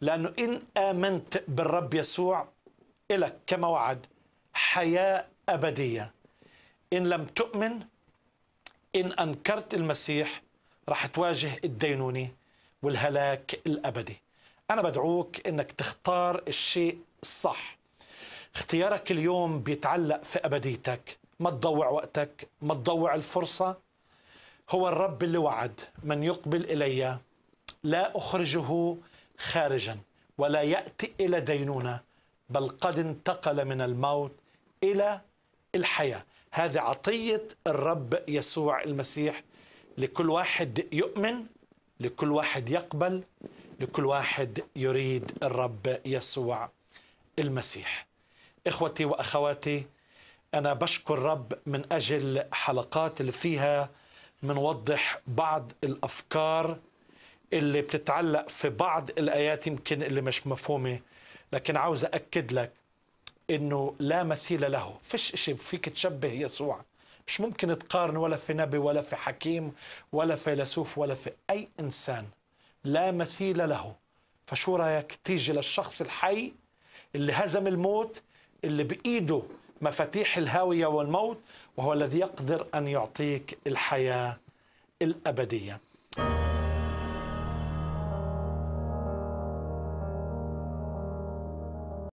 لأنه إن آمنت بالرب يسوع إلك كما وعد حياة أبدية إن لم تؤمن إن أنكرت المسيح راح تواجه الدينونة والهلاك الأبدي أنا بدعوك إنك تختار الشيء الصح اختيارك اليوم بيتعلق في أبديتك ما تضوع وقتك ما تضوع الفرصة هو الرب اللي وعد من يقبل إلي لا أخرجه خارجا ولا ياتي الى دينونه بل قد انتقل من الموت الى الحياه هذه عطيه الرب يسوع المسيح لكل واحد يؤمن لكل واحد يقبل لكل واحد يريد الرب يسوع المسيح اخوتي واخواتي انا بشكر الرب من اجل حلقات اللي فيها منوضح بعض الافكار اللي بتتعلق في بعض الآيات يمكن اللي مش مفهومة لكن عاوز أكد لك أنه لا مثيل له فيش إشي فيك تشبه يسوع مش ممكن تقارن ولا في نبي ولا في حكيم ولا فيلسوف ولا في أي إنسان لا مثيل له فشو رأيك تيجي للشخص الحي اللي هزم الموت اللي بإيده مفاتيح الهاوية والموت وهو الذي يقدر أن يعطيك الحياة الأبدية